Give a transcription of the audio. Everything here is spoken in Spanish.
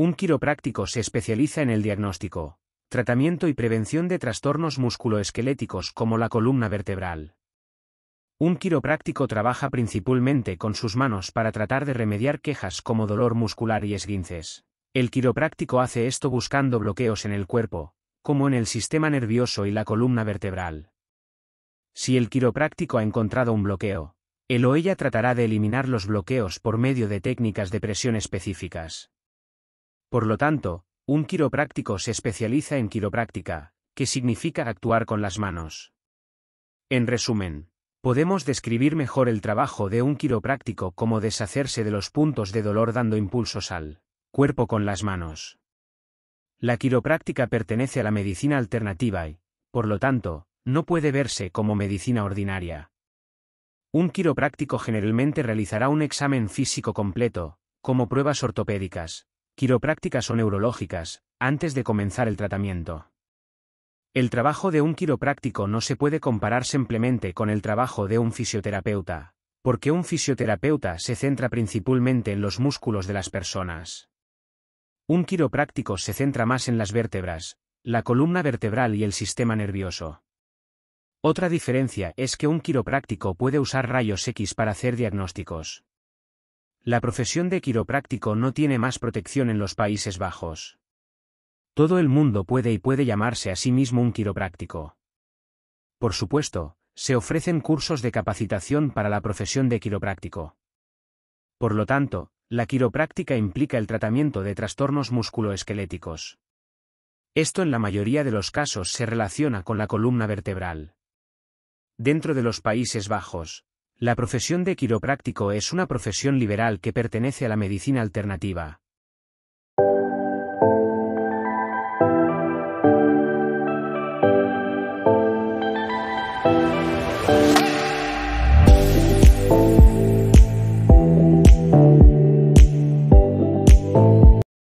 Un quiropráctico se especializa en el diagnóstico, tratamiento y prevención de trastornos musculoesqueléticos como la columna vertebral. Un quiropráctico trabaja principalmente con sus manos para tratar de remediar quejas como dolor muscular y esguinces. El quiropráctico hace esto buscando bloqueos en el cuerpo, como en el sistema nervioso y la columna vertebral. Si el quiropráctico ha encontrado un bloqueo, él o ella tratará de eliminar los bloqueos por medio de técnicas de presión específicas. Por lo tanto, un quiropráctico se especializa en quiropráctica, que significa actuar con las manos. En resumen, podemos describir mejor el trabajo de un quiropráctico como deshacerse de los puntos de dolor dando impulsos al cuerpo con las manos. La quiropráctica pertenece a la medicina alternativa y, por lo tanto, no puede verse como medicina ordinaria. Un quiropráctico generalmente realizará un examen físico completo, como pruebas ortopédicas, quiroprácticas o neurológicas, antes de comenzar el tratamiento. El trabajo de un quiropráctico no se puede comparar simplemente con el trabajo de un fisioterapeuta, porque un fisioterapeuta se centra principalmente en los músculos de las personas. Un quiropráctico se centra más en las vértebras, la columna vertebral y el sistema nervioso. Otra diferencia es que un quiropráctico puede usar rayos X para hacer diagnósticos. La profesión de quiropráctico no tiene más protección en los Países Bajos. Todo el mundo puede y puede llamarse a sí mismo un quiropráctico. Por supuesto, se ofrecen cursos de capacitación para la profesión de quiropráctico. Por lo tanto, la quiropráctica implica el tratamiento de trastornos musculoesqueléticos. Esto en la mayoría de los casos se relaciona con la columna vertebral. Dentro de los Países Bajos, la profesión de quiropráctico es una profesión liberal que pertenece a la medicina alternativa.